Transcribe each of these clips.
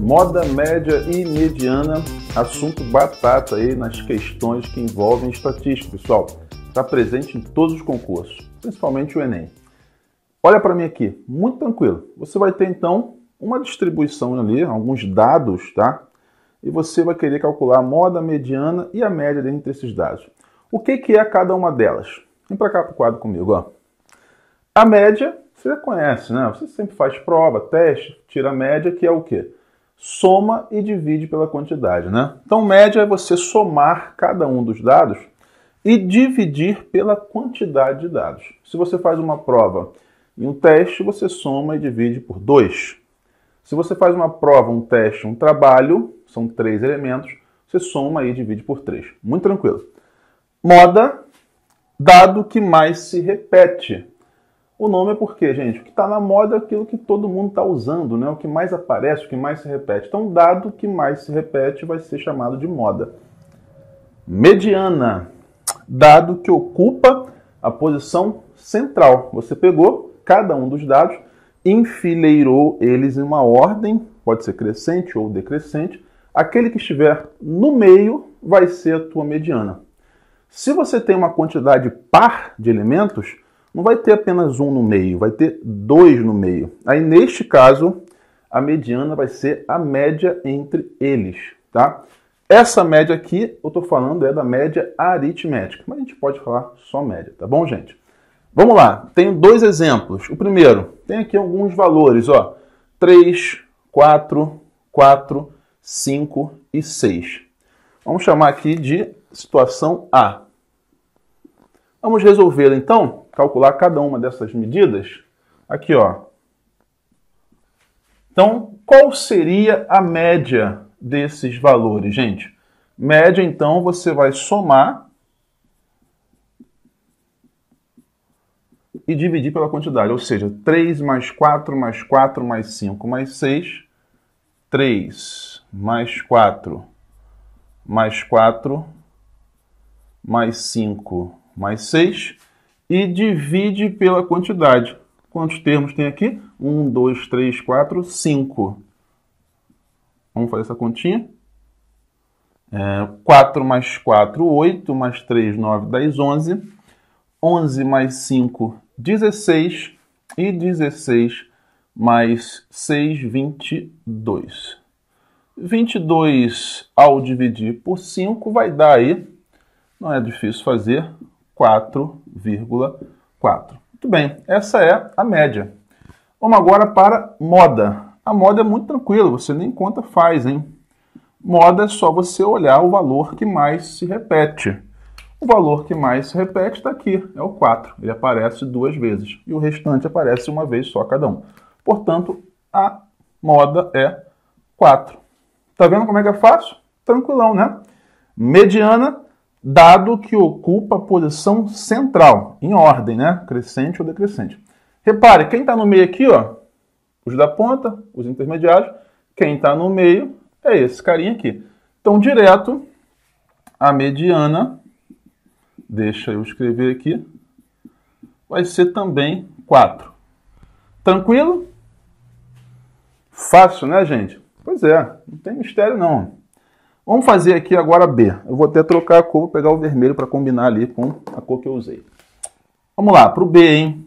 Moda média e mediana, assunto batata aí nas questões que envolvem estatística, pessoal. Está presente em todos os concursos, principalmente o Enem. Olha para mim aqui, muito tranquilo. Você vai ter então uma distribuição ali, alguns dados, tá? E você vai querer calcular a moda mediana e a média dentro desses dados. O que, que é cada uma delas? Vem para cá para o quadro comigo, ó. A média, você conhece, né? Você sempre faz prova, teste, tira a média, que é o quê? Soma e divide pela quantidade, né? Então, média é você somar cada um dos dados e dividir pela quantidade de dados. Se você faz uma prova e um teste, você soma e divide por dois. Se você faz uma prova, um teste, um trabalho, são três elementos, você soma e divide por três. Muito tranquilo. Moda, dado que mais se repete. O nome é porque, gente, o que está na moda é aquilo que todo mundo está usando, né? O que mais aparece, o que mais se repete. Então, dado que mais se repete, vai ser chamado de moda. Mediana, dado que ocupa a posição central. Você pegou cada um dos dados, enfileirou eles em uma ordem, pode ser crescente ou decrescente. Aquele que estiver no meio vai ser a tua mediana. Se você tem uma quantidade par de elementos, não vai ter apenas um no meio, vai ter dois no meio. Aí neste caso, a mediana vai ser a média entre eles, tá? Essa média aqui, eu estou falando, é da média aritmética, mas a gente pode falar só média, tá bom, gente? Vamos lá, tenho dois exemplos. O primeiro, tem aqui alguns valores, ó. 3, 4, 4, 5 e 6. Vamos chamar aqui de situação A. Vamos resolver, então, calcular cada uma dessas medidas, aqui ó. Então, qual seria a média desses valores, gente? Média, então, você vai somar e dividir pela quantidade, ou seja, 3 mais 4 mais 4 mais 5 mais 6, 3 mais 4 mais 4 mais 5 mais 6 e divide pela quantidade. Quantos termos tem aqui? 1, 2, 3, 4, 5. Vamos fazer essa continha. É, 4 mais 4, 8, mais 3, 9, 10, 11. 11 mais 5, 16. E 16 mais 6, 22. 22 ao dividir por 5 vai dar aí, não é difícil fazer, 4,4. Muito bem, essa é a média. Vamos agora para moda. A moda é muito tranquila, você nem conta faz, hein? Moda é só você olhar o valor que mais se repete. O valor que mais se repete está aqui, é o 4. Ele aparece duas vezes e o restante aparece uma vez só cada um. Portanto, a moda é 4. Tá vendo como é que é fácil? Tranquilão, né? Mediana dado que ocupa a posição central, em ordem, né? Crescente ou decrescente. Repare, quem está no meio aqui, ó, os da ponta, os intermediários, quem está no meio é esse carinha aqui. Então, direto, a mediana, deixa eu escrever aqui, vai ser também 4. Tranquilo? Fácil, né, gente? Pois é, não tem mistério não. Vamos fazer aqui agora B. Eu vou até trocar a cor, vou pegar o vermelho para combinar ali com a cor que eu usei. Vamos lá, para o B, hein?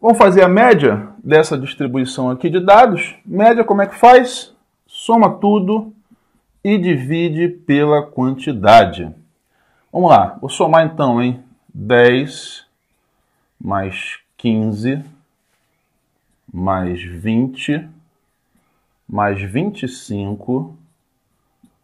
Vamos fazer a média dessa distribuição aqui de dados. Média, como é que faz? Soma tudo e divide pela quantidade. Vamos lá, vou somar então, hein? 10 mais 15 mais 20 mais 25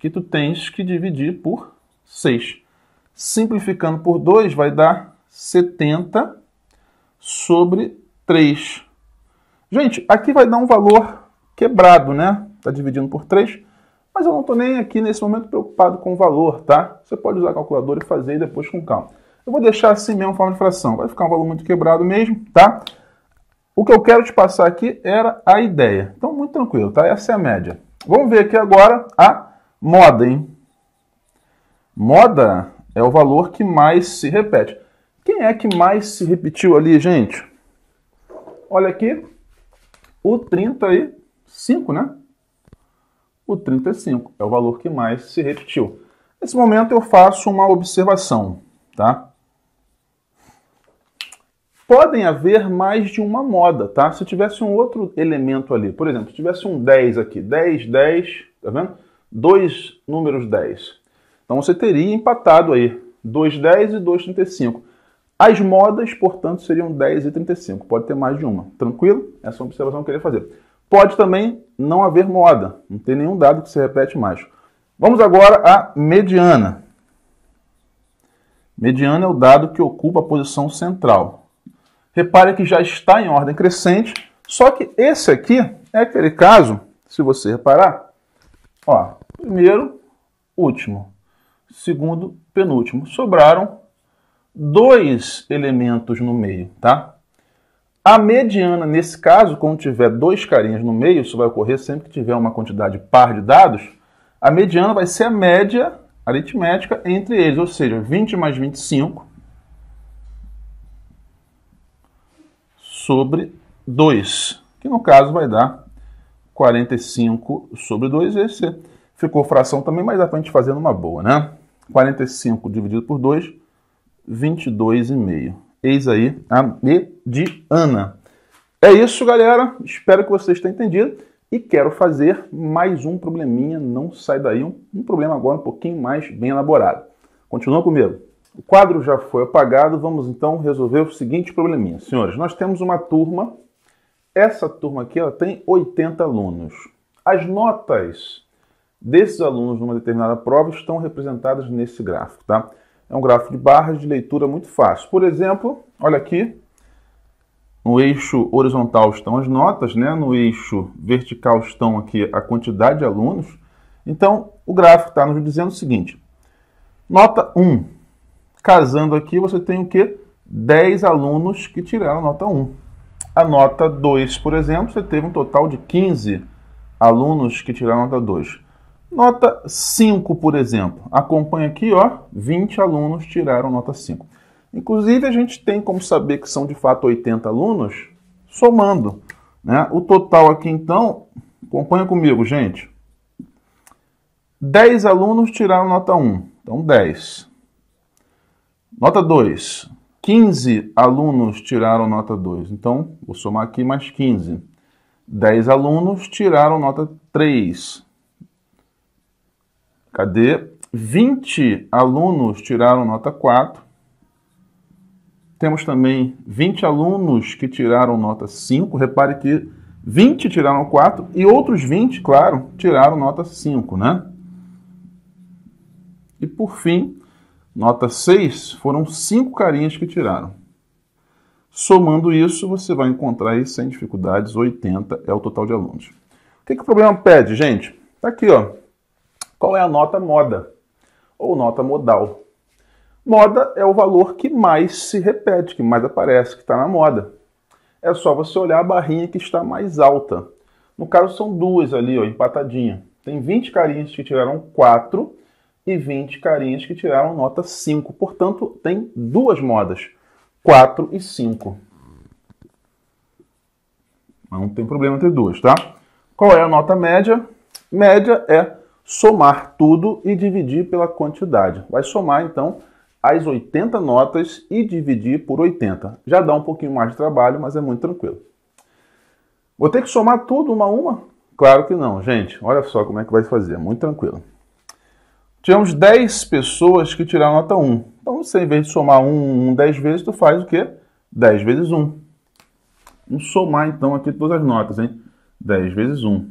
que tu tens que dividir por 6. Simplificando por 2 vai dar 70 sobre 3. Gente, aqui vai dar um valor quebrado, né? Está dividindo por 3, mas eu não estou nem aqui nesse momento preocupado com o valor, tá? Você pode usar a calculadora e fazer depois com calma. Eu vou deixar assim mesmo forma de fração, vai ficar um valor muito quebrado mesmo, tá? O que eu quero te passar aqui era a ideia. Então, muito tranquilo, tá? Essa é a média. Vamos ver aqui agora a Moda, hein? Moda é o valor que mais se repete. Quem é que mais se repetiu ali, gente? Olha aqui, o 35, né? O 35 é o valor que mais se repetiu. Nesse momento eu faço uma observação, tá? Podem haver mais de uma moda, tá? Se tivesse um outro elemento ali, por exemplo, se tivesse um 10 aqui, 10, 10, tá vendo? dois números 10. Então você teria empatado aí 2,10 e 2,35. As modas, portanto, seriam 10 e 35. Pode ter mais de uma. Tranquilo? Essa é uma observação que eu queria fazer. Pode também não haver moda. Não tem nenhum dado que se repete mais. Vamos agora à mediana. Mediana é o dado que ocupa a posição central. Repare que já está em ordem crescente, só que esse aqui é aquele caso, se você reparar, ó, Primeiro, último. Segundo, penúltimo. Sobraram dois elementos no meio, tá? A mediana, nesse caso, quando tiver dois carinhas no meio, isso vai ocorrer sempre que tiver uma quantidade par de dados, a mediana vai ser a média aritmética entre eles, ou seja, 20 mais 25 sobre 2, que no caso vai dar 45 sobre 2, esse é Ficou fração também, mas dá para a gente fazer numa boa, né? 45 dividido por 2, 22,5. Eis aí a mediana. É isso, galera. Espero que vocês tenham entendido. E quero fazer mais um probleminha, não sai daí, um, um problema agora um pouquinho mais bem elaborado. Continua comigo. O quadro já foi apagado, vamos então resolver o seguinte probleminha. Senhores, nós temos uma turma, essa turma aqui ela tem 80 alunos. As notas desses alunos numa determinada prova estão representadas nesse gráfico, tá? É um gráfico de barras de leitura muito fácil. Por exemplo, olha aqui, no eixo horizontal estão as notas, né? No eixo vertical estão aqui a quantidade de alunos. Então, o gráfico está nos dizendo o seguinte: nota 1. Casando aqui, você tem o quê? 10 alunos que tiraram nota 1. A nota 2, por exemplo, você teve um total de 15 alunos que tiraram nota 2. Nota 5, por exemplo. Acompanha aqui, ó, 20 alunos tiraram nota 5. Inclusive, a gente tem como saber que são de fato 80 alunos somando. Né? O total aqui, então, acompanha comigo, gente. 10 alunos tiraram nota 1, então 10. Nota 2, 15 alunos tiraram nota 2, então vou somar aqui mais 15. 10 alunos tiraram nota 3, Cadê? 20 alunos tiraram nota 4. Temos também 20 alunos que tiraram nota 5. Repare que 20 tiraram 4 e outros 20, claro, tiraram nota 5, né? E por fim, nota 6, foram 5 carinhas que tiraram. Somando isso, você vai encontrar aí, sem dificuldades, 80 é o total de alunos. O que, que o problema pede, gente? Tá aqui, ó. Qual é a nota moda ou nota modal? Moda é o valor que mais se repete, que mais aparece, que está na moda. É só você olhar a barrinha que está mais alta. No caso, são duas ali, ó, empatadinha. Tem 20 carinhas que tiraram 4 e 20 carinhas que tiraram nota 5. Portanto, tem duas modas, 4 e 5. Não tem problema ter duas, tá? Qual é a nota média? Média é somar tudo e dividir pela quantidade. Vai somar então as 80 notas e dividir por 80. Já dá um pouquinho mais de trabalho, mas é muito tranquilo. Vou ter que somar tudo uma a uma? Claro que não, gente. Olha só como é que vai fazer, muito tranquilo. Tivemos 10 pessoas que tiraram nota 1. Então, você, em vez de somar 1, 1 10 vezes, tu faz o quê? 10 vezes 1. Vamos somar, então, aqui todas as notas, hein? 10 vezes 1.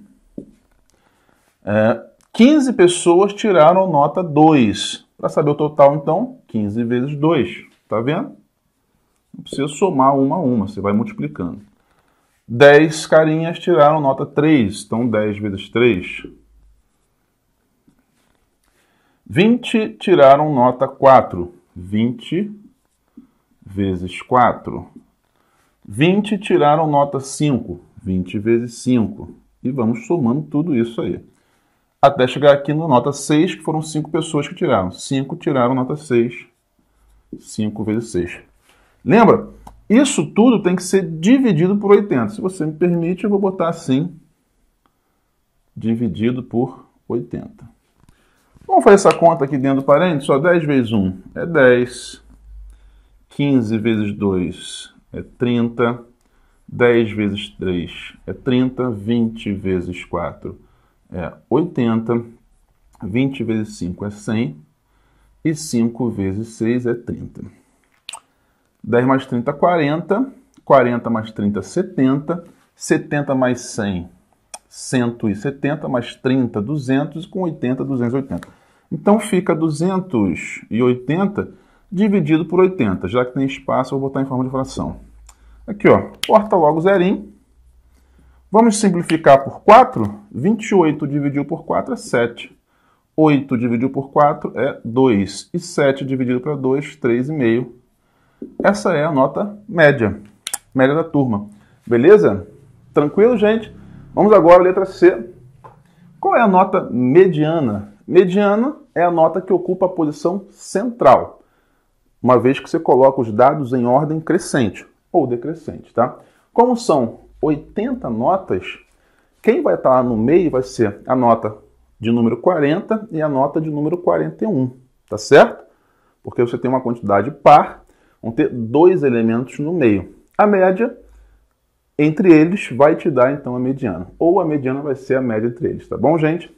É, 15 pessoas tiraram nota 2. Para saber o total, então, 15 vezes 2. Está vendo? Não precisa somar uma a uma, você vai multiplicando. 10 carinhas tiraram nota 3. Então, 10 vezes 3. 20 tiraram nota 4. 20 vezes 4. 20 tiraram nota 5. 20 vezes 5. E vamos somando tudo isso aí até chegar aqui no nota 6, que foram 5 pessoas que tiraram. 5 tiraram nota 6. 5 vezes 6. Lembra? Isso tudo tem que ser dividido por 80. Se você me permite, eu vou botar assim, dividido por 80. Vamos fazer essa conta aqui dentro do parênteses, só 10 vezes 1 é 10, 15 vezes 2 é 30, 10 vezes 3 é 30, 20 vezes 4 é é 80, 20 vezes 5 é 100 e 5 vezes 6 é 30. 10 mais 30, 40. 40 mais 30, 70. 70 mais 100, 170. Mais 30, 200. Com 80, 280. Então fica 280 dividido por 80. Já que tem espaço, eu vou botar em forma de fração. Aqui, ó, corta logo o zerinho Vamos simplificar por 4? 28 dividido por 4 é 7. 8 dividido por 4 é 2. E 7 dividido para 2, 3,5. Essa é a nota média. Média da turma. Beleza? Tranquilo, gente? Vamos agora à letra C. Qual é a nota mediana? Mediana é a nota que ocupa a posição central, uma vez que você coloca os dados em ordem crescente ou decrescente, tá? Como são 80 notas, quem vai estar no meio vai ser a nota de número 40 e a nota de número 41, tá certo? Porque você tem uma quantidade par, vão ter dois elementos no meio. A média entre eles vai te dar então a mediana, ou a mediana vai ser a média entre eles, tá bom, gente?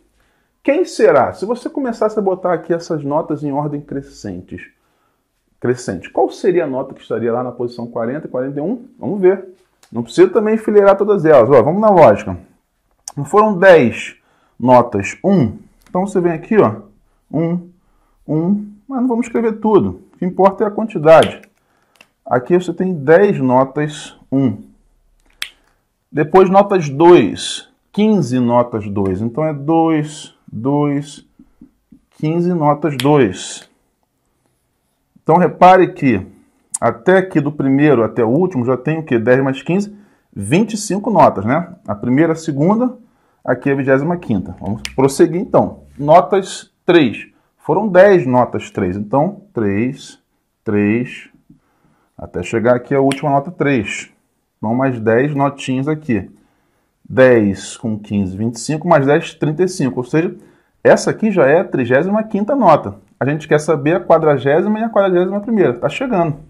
Quem será? Se você começasse a botar aqui essas notas em ordem crescentes, crescente, qual seria a nota que estaria lá na posição 40 e 41? Vamos ver. Não precisa também enfileirar todas elas. Ó, vamos na lógica. Não foram 10 notas 1. Um. Então você vem aqui, ó. 1, um, 1, um, mas não vamos escrever tudo. O que importa é a quantidade. Aqui você tem 10 notas 1. Depois notas 2. 15 notas 2. Então é 2, 2, 15 notas 2. Então repare que até aqui do primeiro até o último já tem o quê? 10 mais 15, 25 notas, né? A primeira, a segunda, aqui é a 25. Vamos prosseguir então. Notas 3. Foram 10 notas 3. Então, 3, 3, até chegar aqui a última nota 3. Então, mais 10 notinhas aqui. 10 com 15, 25, mais 10, 35. Ou seja, essa aqui já é a 35 nota. A gente quer saber a quadragésima e a quadragésima primeira. Está chegando.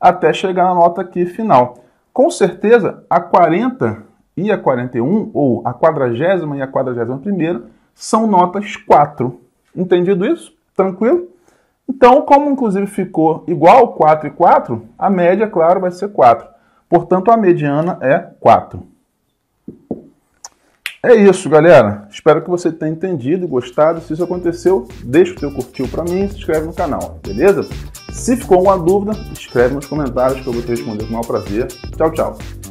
até chegar na nota aqui final. Com certeza, a 40 e a 41, ou a quadragésima e a quadragésima primeira, são notas 4. Entendido isso? Tranquilo? Então, como inclusive ficou igual 4 e 4, a média, claro, vai ser 4. Portanto, a mediana é 4. É isso, galera. Espero que você tenha entendido e gostado. Se isso aconteceu, deixa o seu curtiu para mim e se inscreve no canal, beleza? Se ficou alguma dúvida, escreve nos comentários que eu vou te responder com o maior prazer. Tchau, tchau!